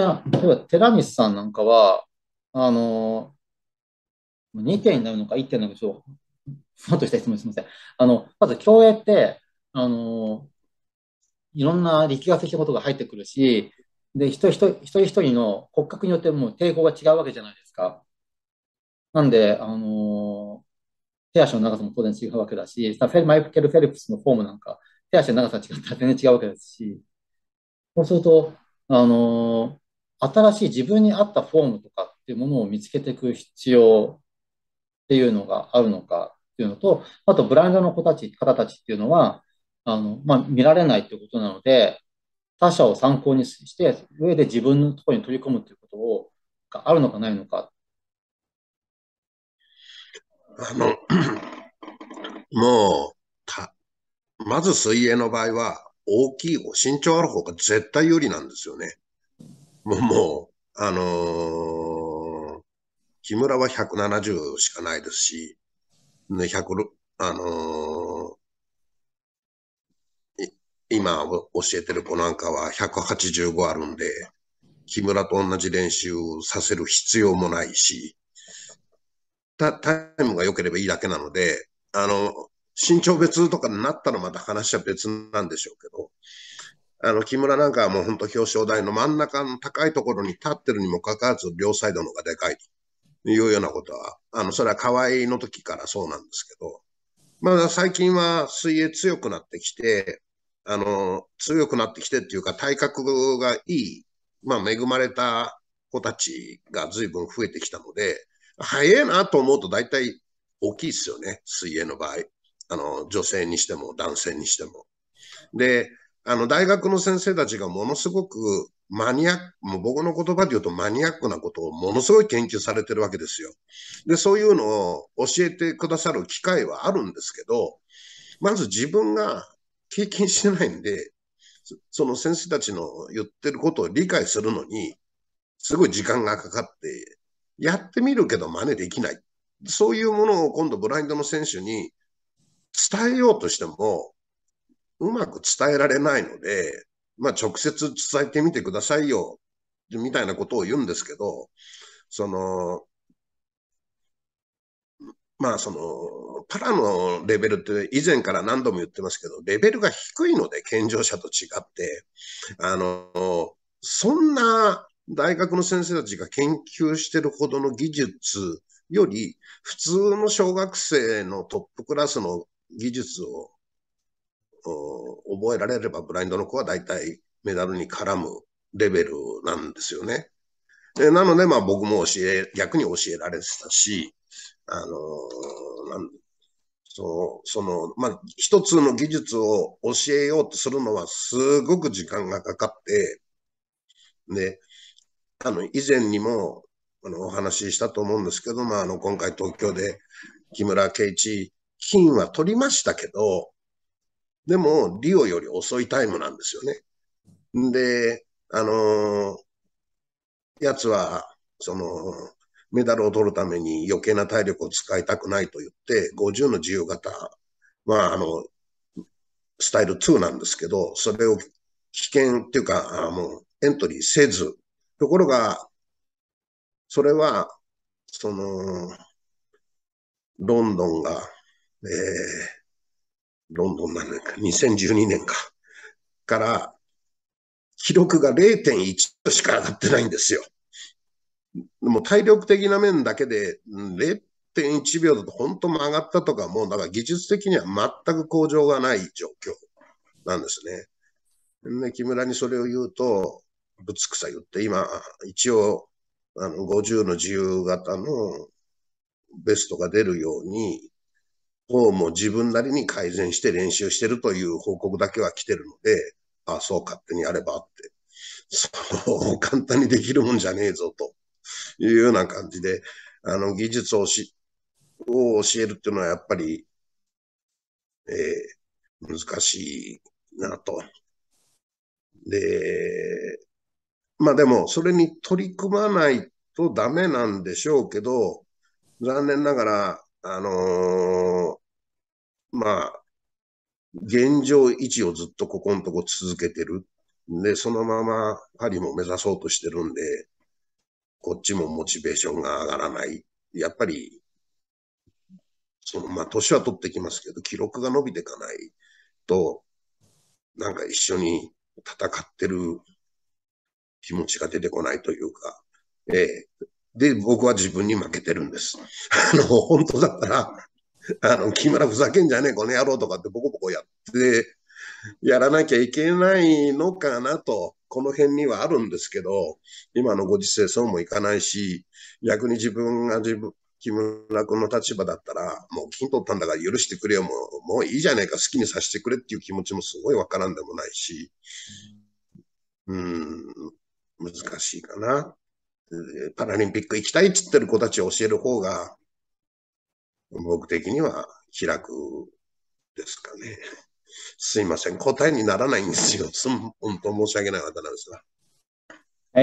点、例えば寺西さんなんかは、あの、2点になるのか1点なのか、ちょっと、ふとした質問すみません。あの、まず競泳って、あの、いろんな力学的なことが入ってくるし、で、一人一人一人の骨格によってもう抵抗が違うわけじゃないですか。なんで、あの、手足の長さも当然違うわけだし、マイケル・フェルプスのフォームなんか、手足の長さ違ったら全然違うわけですし、そうすると、あの新しい自分に合ったフォームとかっていうものを見つけていく必要っていうのがあるのかっていうのと、あとブラインドの子たち、方たちっていうのは、あの、まあ、見られないっていうことなので、他者を参考にして、上で自分のところに取り込むということを、があるのかないのか。あの、もう、た、まず水泳の場合は、大きい、身長ある方が絶対有利なんですよね。もう、もう、あのー、木村は170しかないですし、ね、100、あのー、今教えてる子なんかは185あるんで、木村と同じ練習させる必要もないし、タタイムが良ければいいだけなので、あの、身長別とかになったらまた話は別なんでしょうけど、あの、木村なんかはもう本当表彰台の真ん中の高いところに立ってるにもかかわらず、両サイドのがでかいというようなことは、あの、それは河合の時からそうなんですけど、まあ最近は水泳強くなってきて、あの、強くなってきてっていうか、体格がいい、まあ恵まれた子たちが随分増えてきたので、早いなと思うと大体大きいですよね、水泳の場合。あの、女性にしても男性にしても。で、あの、大学の先生たちがものすごくマニアック、もう僕の言葉で言うとマニアックなことをものすごい研究されてるわけですよ。で、そういうのを教えてくださる機会はあるんですけど、まず自分が経験してないんで、その先生たちの言ってることを理解するのに、すごい時間がかかって、やってみるけど真似できない。そういうものを今度ブラインドの選手に伝えようとしても、うまく伝えられないので、まあ、直接伝えてみてくださいよ、みたいなことを言うんですけど、その、まあその、パラのレベルって以前から何度も言ってますけど、レベルが低いので、健常者と違って、あの、そんな大学の先生たちが研究してるほどの技術より、普通の小学生のトップクラスの技術を覚えられればブラインドの子は大体メダルに絡むレベルなんですよね。でなので、まあ僕も教え、逆に教えられてたし、あのなんそう、その、まあ、一つの技術を教えようとするのはすごく時間がかかって、で、あの、以前にも、あの、お話ししたと思うんですけど、まあ、あの、今回東京で木村敬一、金は取りましたけど、でも、リオより遅いタイムなんですよね。で、あのー、やつは、その、メダルを取るために余計な体力を使いたくないと言って、50の自由形、まあ、あの、スタイル2なんですけど、それを危険っていうか、もうエントリーせず、ところが、それは、その、ロンドンが、えー、ロンドン何年か、2012年か、から、記録が0.1しか上がってないんですよ。もう体力的な面だけで、0.1秒だと本当曲がったとか、もだから技術的には全く向上がない状況なんですね。で、木村にそれを言うと、ぶつくさ言って、今、一応、あの、50の自由形のベストが出るように、方も自分なりに改善して練習してるという報告だけは来てるので、ああ、そう勝手にやればって、そう簡単にできるもんじゃねえぞというような感じで、あの技術をしを教えるっていうのはやっぱり、えー、難しいなと。で、まあでもそれに取り組まないとダメなんでしょうけど、残念ながらあのー、まあ、現状位置をずっとここのとこ続けてる。で、そのままパリも目指そうとしてるんで、こっちもモチベーションが上がらない。やっぱり、その、まあ、年は取ってきますけど、記録が伸びていかないと、なんか一緒に戦ってる気持ちが出てこないというか、ええ、で、僕は自分に負けてるんです。あの、本当だったら、あの、木村ふざけんじゃねえ、この野郎とかってボコボコやって、やらなきゃいけないのかなと、この辺にはあるんですけど、今のご時世そうもいかないし、逆に自分が自分、木村君の立場だったら、もう金取ったんだから許してくれよ、もう、もういいじゃねえか、好きにさせてくれっていう気持ちもすごいわからんでもないし、うん、難しいかな。パラリンピック行きたいっつってる子たちを教える方が、僕的には気楽ですかね。すいません。答えにならないんですよ。本当申し訳ない方なんですが。